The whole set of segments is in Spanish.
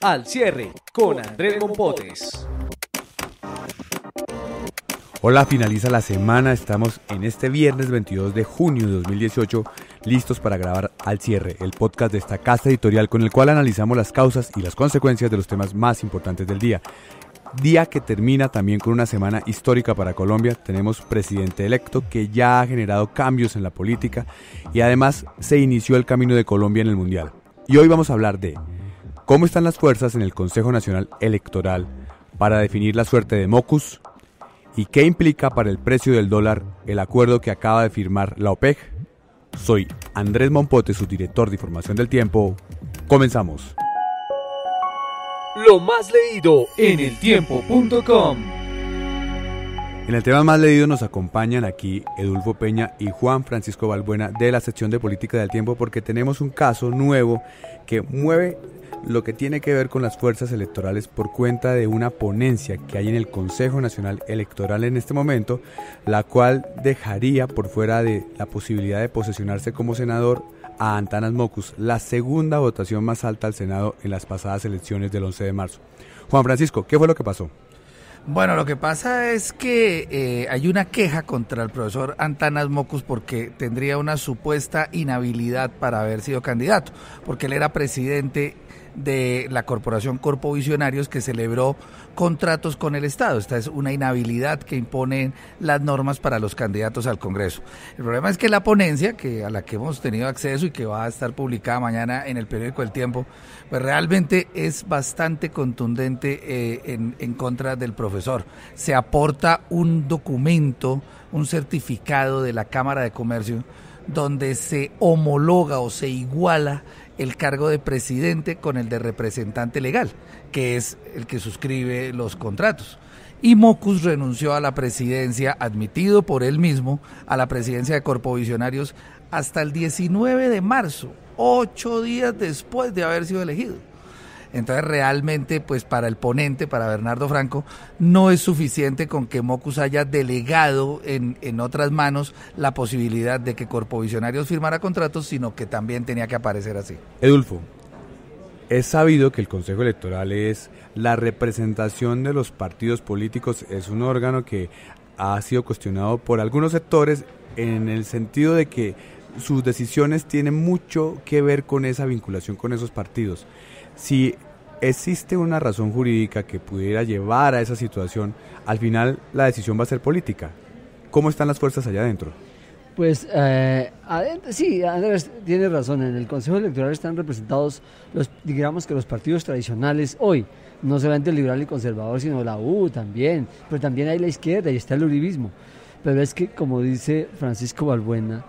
Al cierre con Andrés Compotes. Hola, finaliza la semana. Estamos en este viernes 22 de junio de 2018 listos para grabar Al cierre, el podcast de esta casa editorial con el cual analizamos las causas y las consecuencias de los temas más importantes del día. Día que termina también con una semana histórica para Colombia. Tenemos presidente electo que ya ha generado cambios en la política y además se inició el camino de Colombia en el Mundial. Y hoy vamos a hablar de ¿Cómo están las fuerzas en el Consejo Nacional Electoral para definir la suerte de Mocus? ¿Y qué implica para el precio del dólar el acuerdo que acaba de firmar la OPEC? Soy Andrés Mompote, su director de Información del Tiempo. Comenzamos. Lo más leído en eltiempo.com. En el tema más leído nos acompañan aquí Edulfo Peña y Juan Francisco Balbuena de la sección de política del tiempo porque tenemos un caso nuevo que mueve lo que tiene que ver con las fuerzas electorales por cuenta de una ponencia que hay en el Consejo Nacional Electoral en este momento, la cual dejaría por fuera de la posibilidad de posesionarse como senador a Antanas Mocus, la segunda votación más alta al Senado en las pasadas elecciones del 11 de marzo. Juan Francisco, ¿qué fue lo que pasó? Bueno, lo que pasa es que eh, hay una queja contra el profesor Antanas Mocus porque tendría una supuesta inhabilidad para haber sido candidato, porque él era presidente de la Corporación Corpo Visionarios que celebró contratos con el Estado. Esta es una inhabilidad que imponen las normas para los candidatos al Congreso. El problema es que la ponencia, que a la que hemos tenido acceso y que va a estar publicada mañana en el periódico El Tiempo, pues realmente es bastante contundente eh, en, en contra del profesor. Se aporta un documento, un certificado de la Cámara de Comercio donde se homologa o se iguala el cargo de presidente con el de representante legal, que es el que suscribe los contratos. Y Mocus renunció a la presidencia, admitido por él mismo, a la presidencia de Corpovisionarios hasta el 19 de marzo, ocho días después de haber sido elegido. Entonces realmente pues para el ponente, para Bernardo Franco, no es suficiente con que Mocus haya delegado en, en otras manos la posibilidad de que Corpovisionarios firmara contratos, sino que también tenía que aparecer así. Edulfo, es sabido que el Consejo Electoral es la representación de los partidos políticos, es un órgano que ha sido cuestionado por algunos sectores en el sentido de que sus decisiones tienen mucho que ver con esa vinculación con esos partidos. Si existe una razón jurídica que pudiera llevar a esa situación, al final la decisión va a ser política. ¿Cómo están las fuerzas allá adentro? Pues eh, sí, Andrés tiene razón. En el Consejo Electoral están representados los, digamos que los partidos tradicionales hoy, no solamente el liberal y conservador, sino la U también, pero también hay la izquierda y está el uribismo. Pero es que, como dice Francisco Balbuena,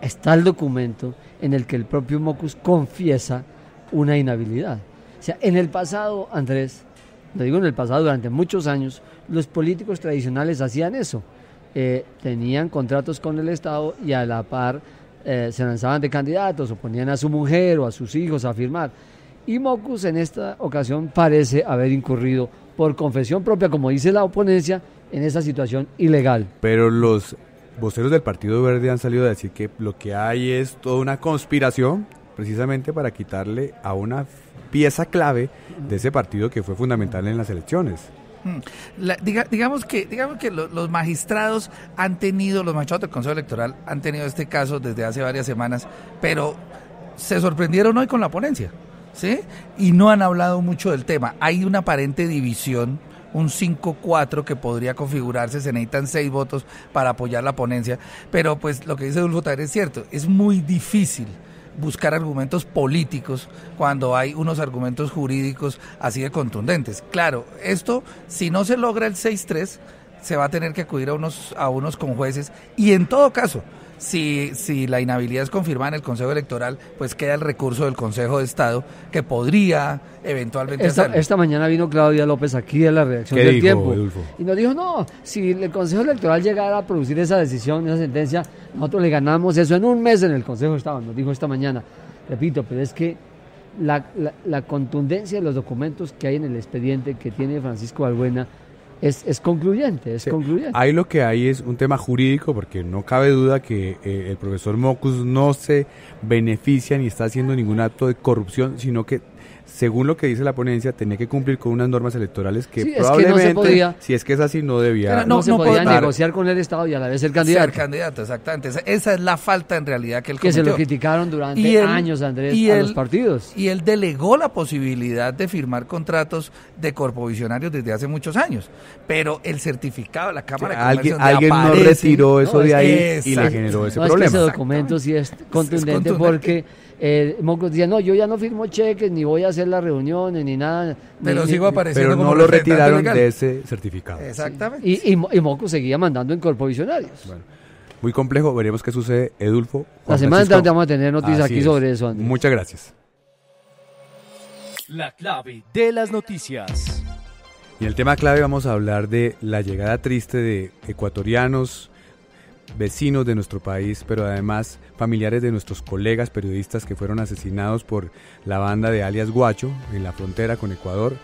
está el documento en el que el propio Mocus confiesa una inhabilidad. O sea, en el pasado, Andrés, lo digo en el pasado, durante muchos años, los políticos tradicionales hacían eso. Eh, tenían contratos con el Estado y a la par eh, se lanzaban de candidatos o ponían a su mujer o a sus hijos a firmar. Y Mocus en esta ocasión parece haber incurrido por confesión propia, como dice la oponencia, en esa situación ilegal. Pero los voceros del Partido Verde han salido a decir que lo que hay es toda una conspiración precisamente para quitarle a una pieza clave de ese partido que fue fundamental en las elecciones. Mm. digamos que, digamos que los magistrados han tenido, los magistrados del Consejo Electoral han tenido este caso desde hace varias semanas, pero se sorprendieron hoy con la ponencia, ¿sí? Y no han hablado mucho del tema. Hay una aparente división un 5-4 que podría configurarse, se necesitan seis votos para apoyar la ponencia, pero pues lo que dice Dulfo votar es cierto, es muy difícil buscar argumentos políticos cuando hay unos argumentos jurídicos así de contundentes. Claro, esto si no se logra el 6-3 se va a tener que acudir a unos a unos con jueces, y en todo caso si, si la inhabilidad es confirmada en el Consejo Electoral, pues queda el recurso del Consejo de Estado que podría eventualmente esta, mañana vino Claudia López aquí de la reacción del tiempo y nos dijo, no, si el Consejo Electoral llegara a producir esa decisión, esa sentencia, nosotros le ganamos eso en un mes en el Consejo de Estado, nos dijo esta mañana. Repito, pero es que la, contundencia de los documentos que hay en el expediente que tiene Francisco Albuena es, es concluyente, es concluyente. Ahí lo que hay es un tema jurídico, porque no cabe duda que eh, el profesor Mocus no se beneficia ni está haciendo ningún acto de corrupción, sino que según lo que dice la ponencia, tenía que cumplir con unas normas electorales que probablemente, si es que es así, no debía. no, podía negociar con el Estado y a la vez ser candidato. Ser candidato, exactamente. Esa, es la falta en realidad que él Que se lo criticaron durante años, Andrés, y a los partidos. Y él delegó la posibilidad de firmar contratos de corpovisionarios desde hace muchos años pero el certificado la Cámara de alguien, alguien no retiró eso de ahí y le generó ese problema. ese documento sí es contundente, porque eh, decía, no, yo ya no firmo cheques, ni voy a hacer las reuniones, ni nada. Pero sigo apareciendo Pero no lo retiraron de ese certificado. Exactamente. Y, y, seguía mandando en corpovisionarios. Bueno. Muy complejo, veremos qué sucede, Edulfo. la semana entrante vamos a tener noticias aquí sobre eso, Muchas gracias. La clave de las noticias. Y el tema clave vamos a hablar de la llegada triste de ecuatorianos, vecinos de nuestro país, pero además familiares de nuestros colegas periodistas que fueron asesinados por la banda de alias Guacho en la frontera con Ecuador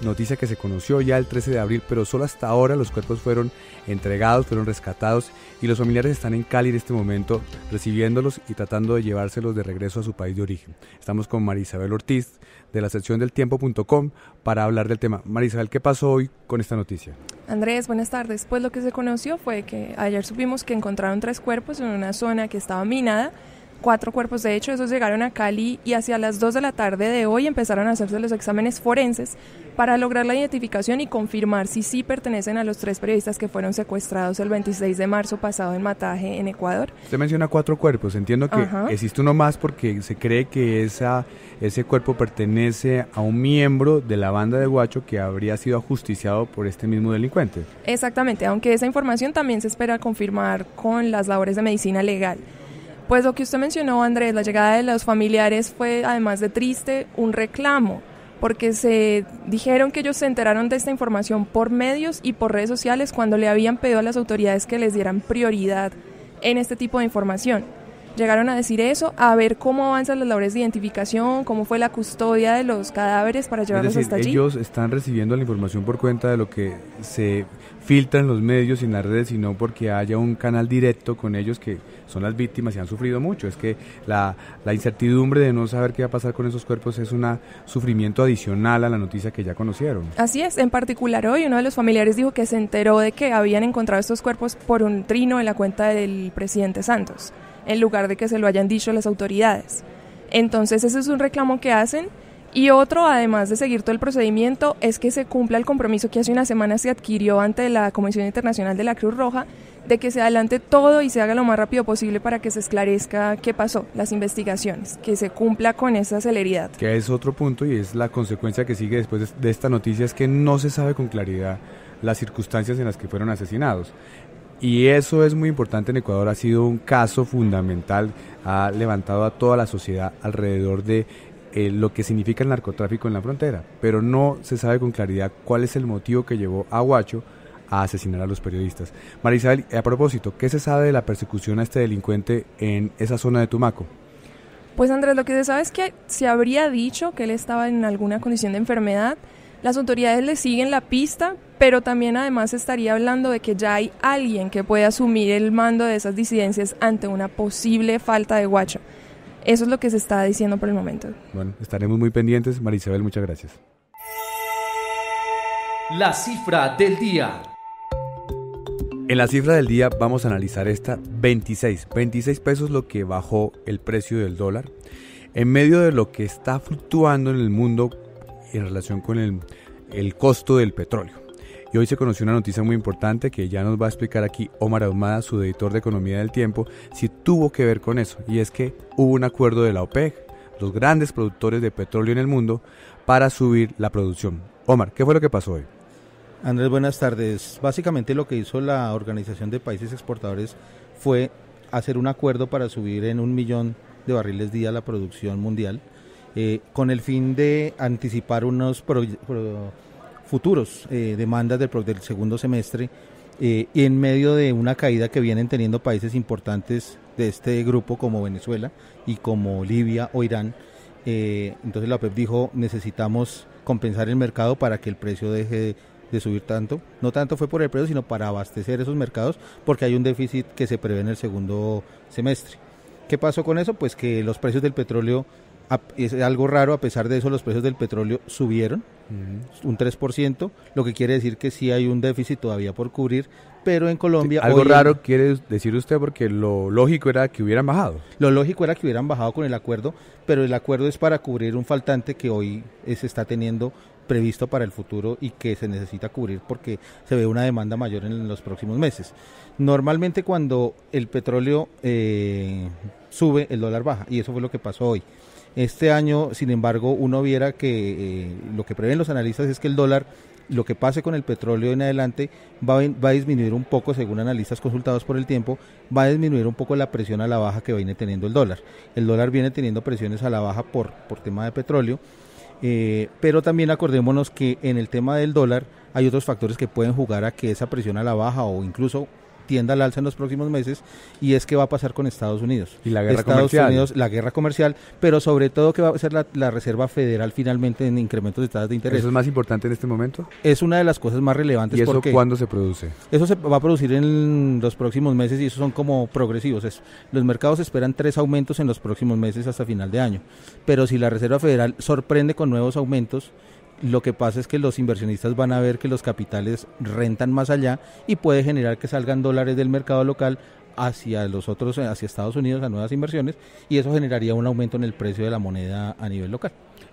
noticia que se conoció ya el 13 de abril, pero solo hasta ahora los cuerpos fueron entregados, fueron rescatados y los familiares están en Cali en este momento recibiéndolos y tratando de llevárselos de regreso a su país de origen. Estamos con Marisabel Ortiz de la sección del tiempo.com para hablar del tema. Marisabel, ¿qué pasó hoy con esta noticia? Andrés, buenas tardes. Pues lo que se conoció fue que ayer supimos que encontraron tres cuerpos en una zona que estaba minada cuatro cuerpos. De hecho, esos llegaron a Cali y hacia las 2 de la tarde de hoy empezaron a hacerse los exámenes forenses para lograr la identificación y confirmar si sí pertenecen a los tres periodistas que fueron secuestrados el 26 de marzo pasado en Mataje, en Ecuador. Usted menciona cuatro cuerpos, entiendo que existe uno más porque se cree que esa, ese cuerpo pertenece a un miembro de la banda de Guacho que habría sido ajusticiado por este mismo delincuente. Exactamente, aunque esa información también se espera confirmar con las labores de medicina legal. Pues lo que usted mencionó, Andrés, la llegada de los familiares fue, además de triste, un reclamo porque se dijeron que ellos se enteraron de esta información por medios y por redes sociales cuando le habían pedido a las autoridades que les dieran prioridad en este tipo de información llegaron a decir eso, a ver cómo avanzan las labores de identificación, cómo fue la custodia de los cadáveres para llevarlos hasta allí. Ellos están recibiendo la información por cuenta de lo que se filtra en los medios y en las redes, sino porque haya un canal directo con ellos que son las víctimas y han sufrido mucho. Es que la, la incertidumbre de no saber qué va a pasar con esos cuerpos es un sufrimiento adicional a la noticia que ya conocieron. Así es, en particular hoy uno de los familiares dijo que se enteró de que habían encontrado estos cuerpos por un trino en la cuenta del presidente Santos en lugar de que se lo hayan dicho las autoridades. Entonces ese es un reclamo que hacen. Y otro, además de seguir todo el procedimiento, es que se cumpla el compromiso que hace una semana se adquirió ante la Comisión Internacional de la Cruz Roja de que se adelante todo y se haga lo más rápido posible para que se esclarezca qué pasó, las investigaciones, que se cumpla con esa celeridad. Que es otro punto y es la consecuencia que sigue después de esta noticia es que no se sabe con claridad las circunstancias en las que fueron asesinados. Y eso es muy importante en Ecuador, ha sido un caso fundamental, ha levantado a toda la sociedad alrededor de eh, lo que significa el narcotráfico en la frontera, pero no se sabe con claridad cuál es el motivo que llevó a Guacho a asesinar a los periodistas. Marisabel, a propósito, ¿qué se sabe de la persecución a este delincuente en esa zona de Tumaco? Pues Andrés, lo que se sabe es que se habría dicho que él estaba en alguna condición de enfermedad, las autoridades le siguen la pista, pero también además estaría hablando de que ya hay alguien que puede asumir el mando de esas disidencias ante una posible falta de guacho. Eso es lo que se está diciendo por el momento. Bueno, estaremos muy pendientes. Marisabel, muchas gracias. La cifra del día. En la cifra del día vamos a analizar esta 26. 26 pesos lo que bajó el precio del dólar. En medio de lo que está fluctuando en el mundo en relación con el, costo del petróleo. Y hoy se conoció una noticia muy importante que ya nos va a explicar aquí Omar Ahumada, su editor de Economía del Tiempo, si tuvo que ver con eso. Y es que hubo un acuerdo de la OPEC, los grandes productores de petróleo en el mundo, para subir la producción. Omar, ¿qué fue lo que pasó hoy? Andrés, buenas tardes. Básicamente lo que hizo la Organización de Países Exportadores fue hacer un acuerdo para subir en un millón de barriles día la producción mundial eh, con el fin de anticipar unos futuros eh, demandas del, segundo semestre eh, y en medio de una caída que vienen teniendo países importantes de este grupo como Venezuela y como Libia o Irán. entonces la OPEP dijo necesitamos compensar el mercado para que el precio deje de subir tanto. No tanto fue por el precio, sino para abastecer esos mercados porque hay un déficit que se prevé en el segundo semestre. ¿Qué pasó con eso? Pues que los precios del petróleo es algo raro, a pesar de eso los precios del petróleo subieron un 3%, lo que quiere decir que sí hay un déficit todavía por cubrir, pero en Colombia... algo raro quiere decir usted porque lo lógico era que hubieran bajado. Lo lógico era que hubieran bajado con el acuerdo, pero el acuerdo es para cubrir un faltante que hoy se está teniendo previsto para el futuro y que se necesita cubrir porque se ve una demanda mayor en los próximos meses. Normalmente cuando el petróleo eh, sube, el dólar baja, y eso fue lo que pasó hoy. Este año, sin embargo, uno viera que eh, lo que prevén los analistas es que el dólar lo que pase con el petróleo en adelante va a, disminuir un poco, según analistas consultados por el tiempo, va a disminuir un poco la presión a la baja que viene teniendo el dólar. El dólar viene teniendo presiones a la baja por, por tema de petróleo, eh, pero también acordémonos que en el tema del dólar hay otros factores que pueden jugar a que esa presión a la baja o incluso tienda al alza en los próximos meses y es que va a pasar con Estados Unidos. Y la guerra comercial. la guerra comercial, pero sobre todo que va a ser la, Reserva Federal finalmente en incrementos de tasas de interés. ¿Eso es más importante en este momento? Es una de las cosas más relevantes. ¿Y eso cuándo se produce? Eso se va a producir en los próximos meses y eso son como progresivos. los mercados esperan tres aumentos en los próximos meses hasta final de año, pero si la Reserva Federal sorprende con nuevos aumentos, lo que pasa es que los inversionistas van a ver que los capitales rentan más allá y puede generar que salgan dólares del mercado local hacia los otros, hacia Estados Unidos, a nuevas inversiones, y eso generaría un aumento en el precio de la moneda a nivel local.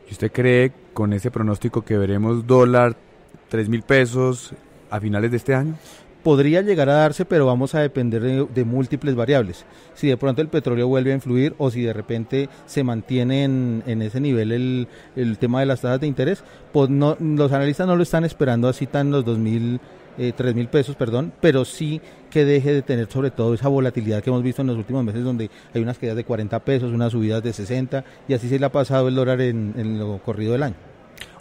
¿Y usted cree con ese pronóstico que veremos dólar tres mil pesos a finales de este año? podría llegar a darse, pero vamos a depender de, múltiples variables. Si de pronto el petróleo vuelve a influir o si de repente se mantiene en, ese nivel el, tema de las tasas de interés, pues los analistas no lo están esperando así tan los 2000 3.000 eh, pesos, perdón, pero sí que deje de tener sobre todo esa volatilidad que hemos visto en los últimos meses donde hay unas caídas de 40 pesos, unas subidas de 60 y así se le ha pasado el dólar en, lo corrido del año.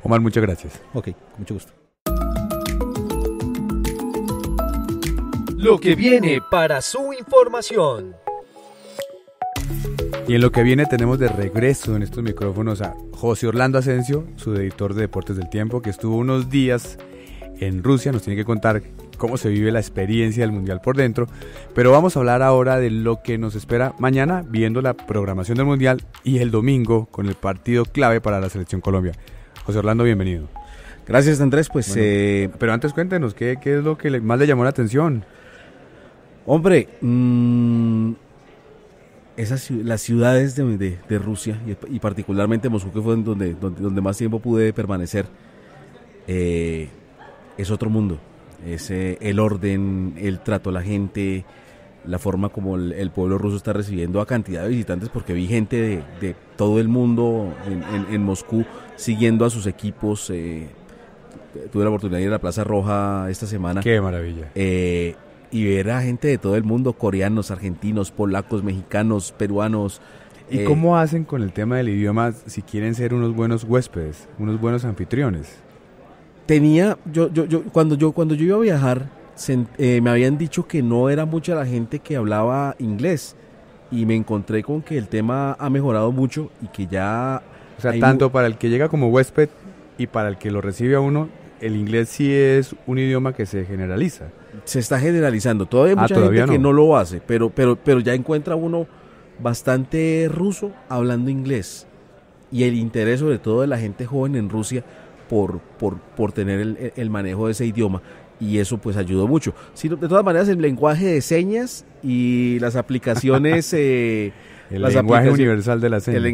Omar, muchas gracias. Ok, mucho gusto. Lo que viene para su información. Y en lo que viene tenemos de regreso en estos micrófonos a José Orlando Asensio, su editor de Deportes del Tiempo, que estuvo unos días en Rusia, nos tiene que contar cómo se vive la experiencia del Mundial por dentro, pero vamos a hablar ahora de lo que nos espera mañana viendo la programación del Mundial y el domingo con el partido clave para la Selección Colombia. José Orlando, bienvenido. Gracias Andrés, pues... Eh, pero antes cuéntenos, ¿qué, ¿qué es lo que más le llamó la atención? Hombre, mm, esas, las ciudades de, Rusia y, particularmente Moscú, que fue donde, donde, más tiempo pude permanecer, eh, es otro mundo. Es eh, el orden, el trato a la gente, la forma como el, pueblo ruso está recibiendo a cantidad de visitantes, porque vi gente de, todo el mundo en, Moscú siguiendo a sus equipos. Eh, tuve la oportunidad de ir a la Plaza Roja esta semana. Qué maravilla y ver a gente de todo el mundo, coreanos, argentinos, polacos, mexicanos, peruanos. ¿Y eh, cómo hacen con el tema del idioma si quieren ser unos buenos huéspedes, unos buenos anfitriones? Tenía, yo, yo, cuando yo, cuando yo iba a viajar, eh, me habían dicho que no era mucha la gente que hablaba inglés y me encontré con que el tema ha mejorado mucho y que ya... O sea, tanto para el que llega como huésped y para el que lo recibe a uno, el inglés sí es un idioma que se generaliza se está generalizando. Todavía hay ah, mucha gente que no lo hace, pero, pero, pero ya encuentra uno bastante ruso hablando inglés. Y el interés sobre todo de la gente joven en Rusia por, por, tener el, manejo de ese idioma. Y eso pues ayudó mucho. de todas maneras, el lenguaje de señas y las aplicaciones... Eh, el lenguaje universal de las señas.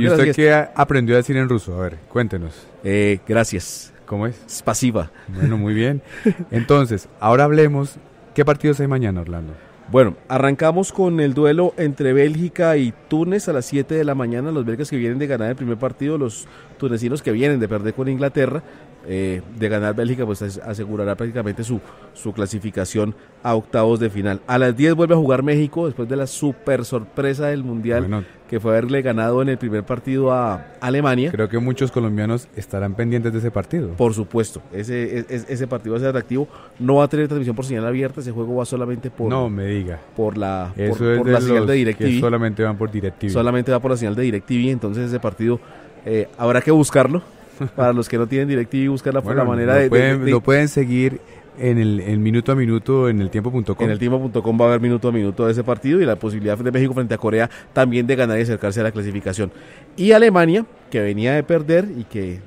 ¿Y usted qué aprendió a decir en ruso? A ver, cuéntenos. Eh, gracias. ¿Cómo es? pasiva. Bueno, muy bien. Entonces, ahora hablemos, ¿qué partidos hay mañana, Orlando? Bueno, arrancamos con el duelo entre Bélgica y Túnez a las 7 de la mañana. Los belgas que vienen de ganar el primer partido, los tunecinos que vienen de perder con Inglaterra. Eh, de ganar Bélgica, pues asegurará prácticamente su, su clasificación a octavos de final. A las 10 vuelve a jugar México después de la super sorpresa del Mundial que fue haberle ganado en el primer partido a Alemania. Creo que muchos colombianos estarán pendientes de ese partido. Por supuesto, ese, ese partido va a ser atractivo. No va a tener transmisión por señal abierta, ese juego va solamente por... No me diga. Por la, señal de DirecTV. solamente van por DirecTV. Solamente va por la señal de DirecTV, entonces ese partido eh, habrá que buscarlo para los que no tienen y buscar la, manera de, Lo pueden seguir en el minuto a minuto en el tiempo.com. En el tiempo.com va a haber minuto a minuto de ese partido y la posibilidad de México frente a Corea también de ganar y acercarse a la clasificación. Y Alemania, que venía de perder y que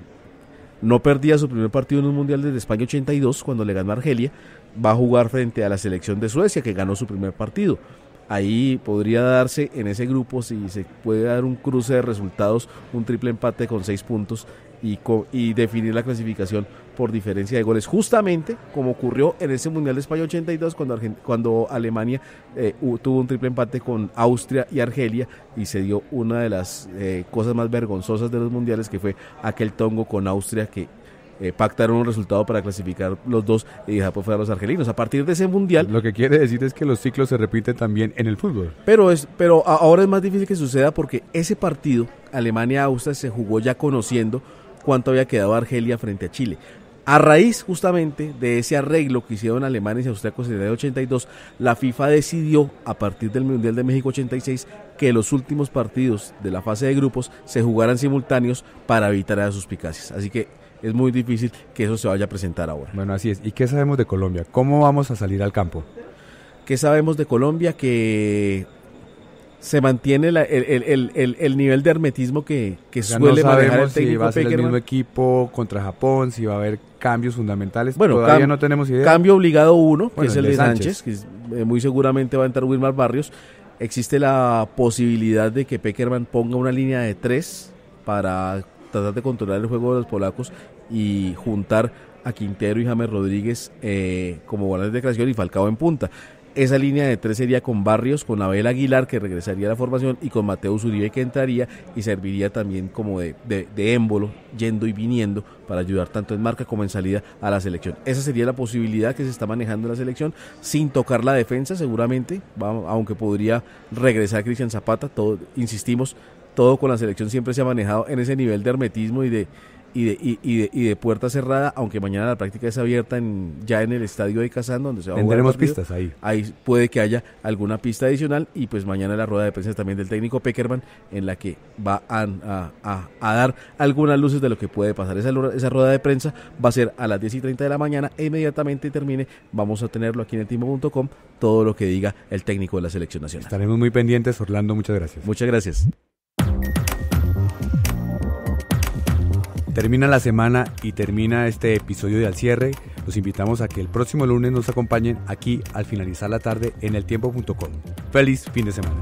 no perdía su primer partido en un mundial desde España 82 cuando le ganó Argelia, va a jugar frente a la selección de Suecia que ganó su primer partido. Ahí podría darse en ese grupo, si se puede dar un cruce de resultados, un triple empate con seis puntos y, definir la clasificación por diferencia de goles, justamente como ocurrió en ese Mundial de España 82 cuando, cuando Alemania eh, tuvo un triple empate con Austria y Argelia y se dio una de las eh, cosas más vergonzosas de los mundiales que fue aquel tongo con Austria que eh, pactaron un resultado para clasificar los dos y por fuera a los argelinos. A partir de ese mundial. Lo que quiere decir es que los ciclos se repiten también en el fútbol. Pero, es, pero ahora es más difícil que suceda porque ese partido, Alemania-Austria, se jugó ya conociendo cuánto había quedado Argelia frente a Chile. A raíz justamente de ese arreglo que hicieron alemanes y austriacos en el 82, la FIFA decidió a partir del Mundial de México 86 que los últimos partidos de la fase de grupos se jugaran simultáneos para evitar las suspicacias. Así que es muy difícil que eso se vaya a presentar ahora. Bueno, así es. ¿Y qué sabemos de Colombia? ¿Cómo vamos a salir al campo? ¿Qué sabemos de Colombia? Que se mantiene el, el, nivel de hermetismo que, que suele no manejar el si va a ser el mismo equipo contra Japón, si va a haber cambios fundamentales. Bueno, todavía no tenemos idea. Cambio obligado uno, que es el de Sánchez, que eh, muy seguramente va a entrar Wilmar Barrios. Existe la posibilidad de que Peckerman ponga una línea de tres para tratar de controlar el juego de los polacos y juntar a Quintero y James Rodríguez eh, como volantes de creación y Falcao en punta. Esa línea de tres sería con Barrios, con Abel Aguilar, que regresaría a la formación, y con Mateo Uribe, que entraría y serviría también como de, émbolo, yendo y viniendo, para ayudar tanto en marca como en salida a la selección. Esa sería la posibilidad que se está manejando en la selección, sin tocar la defensa, seguramente, aunque podría regresar Cristian Zapata. Todo, insistimos, todo con la selección siempre se ha manejado en ese nivel de hermetismo y de y de, y, de, puerta cerrada, aunque mañana la práctica es abierta en, ya en el estadio de Kazán, donde se va a jugar pistas ahí. Ahí puede que haya alguna pista adicional y pues mañana la rueda de prensa también del técnico Peckerman, en la que va a, dar algunas luces de lo que puede pasar. Esa, esa, rueda de prensa va a ser a las 10 y 30 de la mañana e inmediatamente termine. Vamos a tenerlo aquí en el timo.com todo lo que diga el técnico de la selección nacional. Estaremos muy pendientes, Orlando, muchas gracias. Muchas gracias. Termina la semana y termina este episodio de Al Cierre. Los invitamos a que el próximo lunes nos acompañen aquí al finalizar la tarde en eltiempo.com. Feliz fin de semana.